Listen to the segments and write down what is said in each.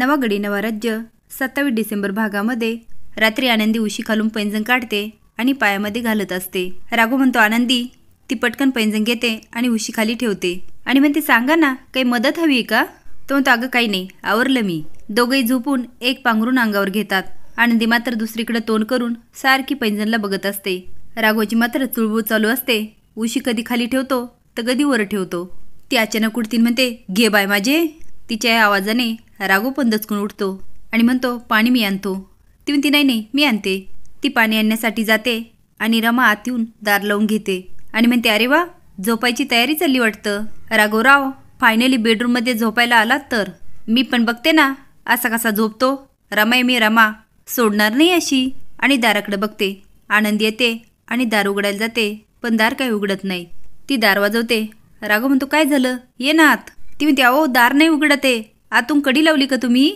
नवागडी नवा राज्य सत्तावीस डिसेंबर भागामध्ये रात्री आनंदी उशी खालून पैंजण काढते आणि पायामध्ये घालत असते राघो म्हणतो आनंदी ती पटकन पैंजण घेते आणि उशी खाली ठेवते आणि म्हणते सांगा ना काही मदत हवी का तो म्हणतो अगं काही नाही आवरलं मी दोघंही झोपून एक पांघरून अंगावर घेतात आनंदी मात्र दुसरीकडे तोंड करून सारखी पैंजणला बघत असते राघोची मात्र चुळबुळ चालू असते उशी कधी खाली ठेवतो तर कधी वर ठेवतो ती अचानक उठतीन म्हणते घे बाय माझे तिच्या या आवाजाने राघू पण दचकून उठतो आणि म्हणतो पाणी मी आणतो ती म्हणती नाही नाही मी आणते ती पाणी आणण्यासाठी जाते आणि रमा आत येऊन दार लावून घेते आणि म्हणते अरे वा झोपायची तयारी चालली वाटतं राघोराव फायनली बेडरूममध्ये झोपायला आलात तर मी पण बघते ना असा कसा झोपतो रमाय मी रमा सोडणार नाही अशी आणि दाराकडे बघते आनंद येते आणि दार उघडायला जाते पण दार काही उघडत नाही ती दार वाजवते राघो म्हणतो काय झालं ये ना आत ती म्हणते दार नाही उघडते आहे आतून कडी लावली का तुम्ही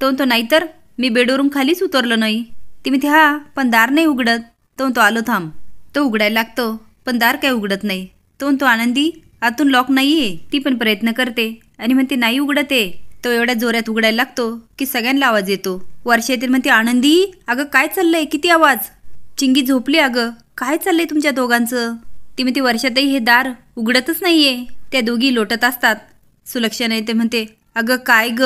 तो नाहीतर मी बेडवरून खालीच उतरलो नाही ती म्हणते हा पण दार नाही उघडत तो आलो थांब तो उघडायला लागतो पण दार काय उघडत नाही तो आनंदी आतून लॉक नाही आहे ती पण प्रयत्न करते आणि म्हणते नाही उघडत आहे तो एवढ्या जोरात उघडायला लागतो की सगळ्यांना आवाज येतो वर्षातील येते म्हणते आनंदी अगं काय चाललंय किती आवाज चिंगी झोपली अगं काय चाललंय तुमच्या दोघांचं ती म्हणते वर्षातही हे दार उघडतच नाहीये त्या दोघी लोटत असतात नाही ते म्हणते अगं काय ग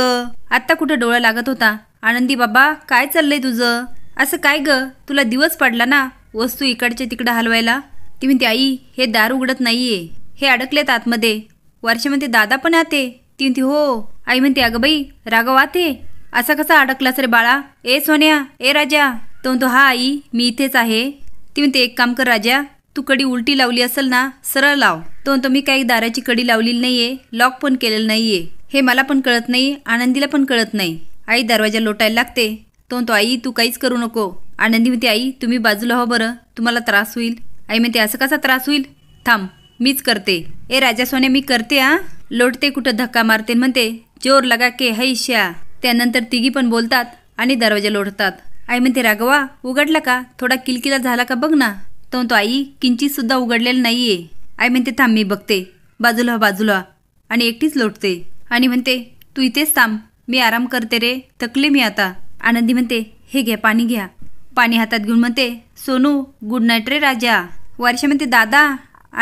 आत्ता कुठं डोळा लागत होता आनंदी बाबा काय चाललंय तुझं असं काय ग तुला दिवस पडला ना वस्तू इकडच्या तिकडं हलवायला ती म्हणते आई हे दार उघडत नाहीये हे अडकलेत आतमध्ये वर्ष म्हणते दादा पण आते ती म्हणते हो आई म्हणते अगं बाई राघव आते असा कसा अडकलास रे बाळा ए सोन्या ए राजा तो म्हणतो हा आई मी इथेच आहे ती म्हणते एक काम कर राजा तू कडी उलटी लावली असेल ना सरळ लाव तो तो मी काही दाराची कडी लावलेली नाही आहे लॉक पण केलेलं नाही आहे हे मला पण कळत नाही आनंदीला पण कळत नाही आई दरवाजा लोटायला लागते तो तो आई तू काहीच करू नको आनंदी म्हणते आई तुम्ही बाजूला हो बरं तुम्हाला त्रास होईल आई म्हणते असं कसा त्रास होईल थांब मीच करते ए राजा सोने मी करते आ लोटते कुठं धक्का मारते म्हणते जोर लगा के श्या त्यानंतर तिघी पण बोलतात आणि दरवाजा लोटतात आई म्हणते रागवा उघडला का थोडा किलकिला झाला का बघ ना तो तो आई सुद्धा उघडलेला नाहीये आई म्हणते थांब मी बघते बाजूला बाजूला आणि एकटीच लोटते आणि म्हणते तू इथेच थांब मी आराम करते रे थकले मी आता आनंदी म्हणते हे घ्या पाणी घ्या पाणी हातात घेऊन म्हणते सोनू गुड नाईट रे राजा वर्षा म्हणते दादा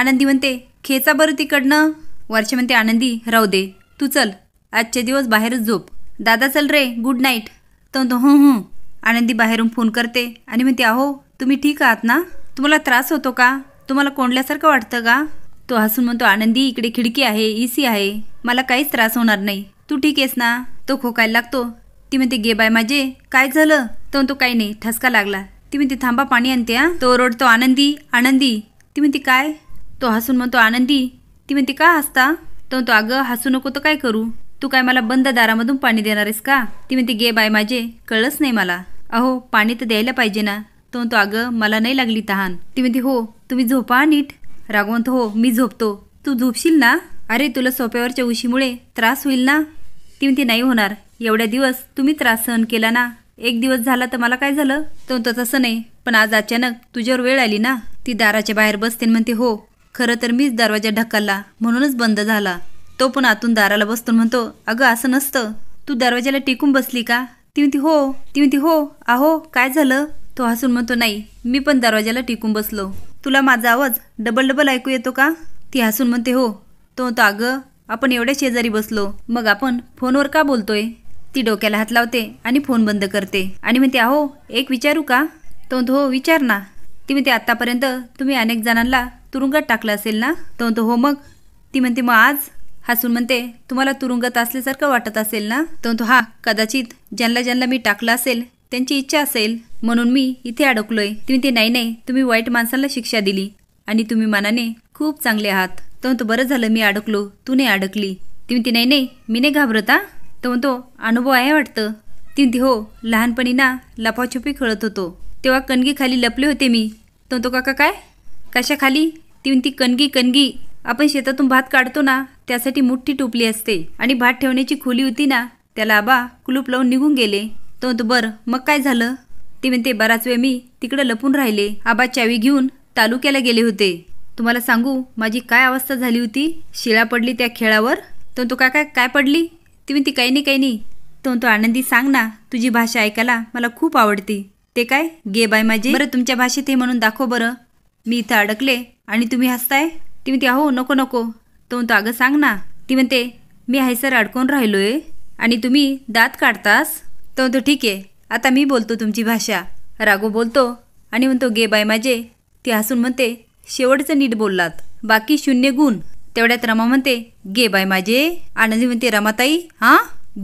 आनंदी म्हणते खेचा बरं तिकडनं वर्षा म्हणते आनंदी राहू दे तू चल आजचे दिवस बाहेरच झोप दादा चल रे गुड नाईट तो तो हं हं आनंदी बाहेरून फोन करते आणि म्हणते अहो तुम्ही ठीक आहात ना तुम्हाला त्रास होतो का तुम्हाला कोंडल्यासारखं वाटतं का तो हसून म्हणतो आनंदी इकडे खिडकी आहे ए e आहे मला काहीच त्रास होणार नाही तू ठीक आहेस ना तो खोकायला लागतो ती म्हणते गे बाय माझे काय झालं तो म्हणतो काही नाही ठसका लागला ती म्हणते थांबा पाणी आणते हा तो ओरडतो आनंदी आनंदी ती म्हणते काय तो हसून म्हणतो आनंदी ती म्हणते का हसता तो म्हणतो अगं हसू नको तर काय करू तू काय मला बंद दारामधून पाणी देणार आहेस का ती म्हणते गे बाय माझे कळलंच नाही मला अहो पाणी तर द्यायला पाहिजे ना तो म्हणतो अगं मला नाही लागली तहान ती म्हणते हो तुम्ही झोपा नीट राघव म्हणतो हो मी झोपतो तू झोपशील ना अरे तुला सोप्यावरच्या उशीमुळे त्रास होईल ना ती म्हणते नाही होणार एवढ्या दिवस तुम्ही त्रास सहन केला ना एक दिवस झाला तर मला काय झालं तो म्हणतो तसं नाही पण आज अचानक तुझ्यावर वेळ आली ना ती दाराच्या बाहेर बसते म्हणते हो खरं तर मीच दरवाजा ढकलला म्हणूनच बंद झाला तो पण आतून दाराला बसतो म्हणतो अगं असं नसतं तू दरवाज्याला टिकून बसली का ती म्हणती हो ती म्हणती हो आहो काय झालं तो हसून म्हणतो नाही मी पण दरवाज्याला टिकून बसलो तुला माझा आवाज डबल डबल ऐकू येतो का ती हसून म्हणते हो तो म्हणतो अगं आपण एवढ्या शेजारी बसलो मग आपण फोनवर का बोलतोय ती डोक्याला हात लावते आणि फोन बंद करते आणि म्हणते अहो एक विचारू का तो म्हणतो हो विचार ना ती म्हणते आत्तापर्यंत तुम्ही अनेक जणांना तुरुंगात टाकलं असेल ना तो म्हणतो हो मग ती म्हणते मग आज हसून म्हणते तुम्हाला तुरुंगात असल्यासारखं वाटत असेल ना तो म्हणतो हा कदाचित ज्यांना ज्यांना मी टाकलं असेल त्यांची इच्छा असेल म्हणून मी इथे अडकलोय तुम्ही ते नाही नाही तुम्ही वाईट माणसांना शिक्षा दिली आणि तुम्ही मनाने खूप चांगले आहात तो बरं झालं मी अडकलो तू नाही अडकली ती नाही नाही मी नाही घाबरता तो अनुभव आहे वाटतं ती हो लहानपणी ना लपाछुपी खेळत होतो तेव्हा कणगी खाली लपले होते मी तो काका काय कशाखाली ती कणगी कणगी आपण शेतातून भात काढतो ना त्यासाठी मोठी टोपली असते आणि भात ठेवण्याची खोली होती ना त्याला आबा कुलूप लावून निघून गेले तो म्हणतो बरं मग काय झालं ते म्हणते बराच वेळ मी तिकडे लपून राहिले आबा चावी घेऊन तालुक्याला गेले होते तुम्हाला सांगू माझी काय अवस्था झाली होती शिळा पडली त्या खेळावर तो तो काय काय काय पडली ती म्हणते काही नाही काही नाही तो तो आनंदी सांग ना तुझी भाषा ऐकायला मला खूप आवडती ते काय गे बाय माझे बरं तुमच्या भाषेत हे म्हणून दाखव बरं मी इथं अडकले आणि तुम्ही हसताय ती म्हणते अहो नको नको तो तो अगं सांग ना ती म्हणते मी हायसर अडकून राहिलोय आणि तुम्ही दात काढतास तो तो ठीक आहे आता मी बोलतो तुमची भाषा राघो बोलतो आणि म्हणतो गे बाय माझे ती हसून म्हणते शेवटचं नीट बोललात बाकी शून्य गुण तेवढ्यात रमा म्हणते गे बाय माझे आनंदी म्हणते रमाताई हां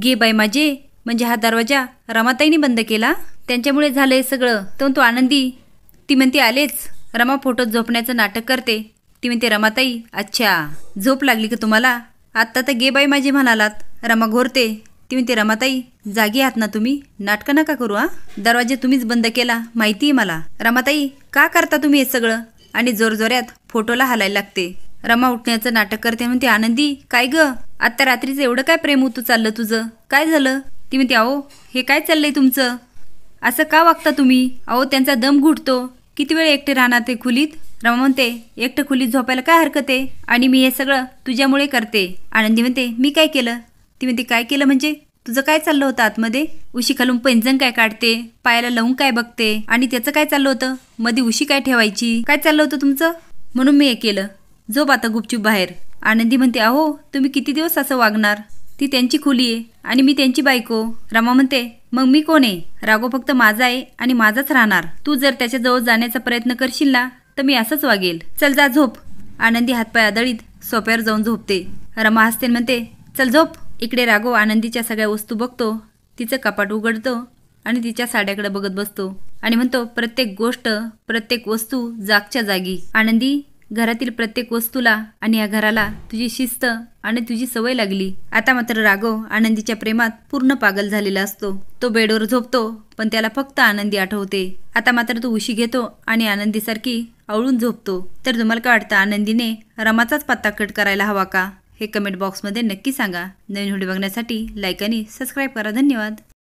गे बाय माझे म्हणजे हा दरवाजा रमाताईने बंद केला त्यांच्यामुळे झालंय सगळं तर म्हणतो आनंदी ती म्हणते आलेच रमा फोटोत झोपण्याचं नाटक करते ती म्हणते रमाताई अच्छा झोप लागली का तुम्हाला आत्ता तर गे बाई माझे म्हणालात रमा घोरते ती म्हणते रमाताई जागी आहात ना तुम्ही नाटकं नका करू हा दरवाजे तुम्हीच बंद केला माहिती आहे मला रमाताई का करता तुम्ही हे सगळं आणि जोरजोऱ्यात फोटोला हालायला लागते रमा उठण्याचं नाटक करते म्हणते आनंदी काय ग आत्ता रात्रीचं एवढं काय प्रेम होतं चाललं तुझं काय झालं ती म्हणते अहो हे काय चाललंय तुमचं असं का वागता तुम्ही अहो त्यांचा दम घुटतो किती वेळ एकटे राहणार ते खुलीत रमा म्हणते एकटं खुलीत झोपायला काय हरकत आहे आणि मी हे सगळं तुझ्यामुळे करते आनंदी म्हणते मी काय केलं ती म्हणते काय केलं म्हणजे तुझं काय चाललं होतं आतमध्ये उशी खालून पैंजण काय काढते पायाला लावून काय बघते आणि त्याचं काय चाललं होतं मध्ये उशी काय ठेवायची काय चाललं होतं तुमचं म्हणून मी हे केलं झोप आता गुपचूप बाहेर आनंदी म्हणते अहो तुम्ही किती दिवस असं वागणार ती त्यांची खुली आहे आणि मी त्यांची बायको रमा म्हणते मग मी कोण आहे रागो फक्त माझा आहे आणि माझाच राहणार तू जर त्याच्याजवळ जाण्याचा प्रयत्न करशील ना तर मी असंच वागेल चल जा झोप आनंदी हातपाय आदळीत सोप्यावर जाऊन झोपते रमा हसते म्हणते चल झोप इकडे राघव आनंदीच्या सगळ्या वस्तू बघतो तिचं कपाट उघडतो आणि तिच्या साड्याकडे बघत बसतो आणि म्हणतो प्रत्येक गोष्ट प्रत्येक वस्तू जागच्या जागी आनंदी घरातील प्रत्येक वस्तूला आणि या घराला तुझी शिस्त आणि तुझी सवय लागली आता मात्र राघव आनंदीच्या प्रेमात पूर्ण पागल झालेला असतो तो बेडवर झोपतो पण त्याला फक्त आनंदी आठवते आता मात्र तो उशी घेतो आणि आनंदीसारखी आवळून झोपतो तर तुम्हाला काय वाटतं आनंदीने रमाचाच पत्ता कट करायला हवा का हे कमेंट बॉक्समध्ये नक्की सांगा नवीन व्हिडिओ बघण्यासाठी लाईक आणि सबस्क्राईब करा धन्यवाद